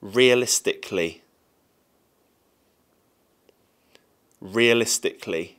realistically realistically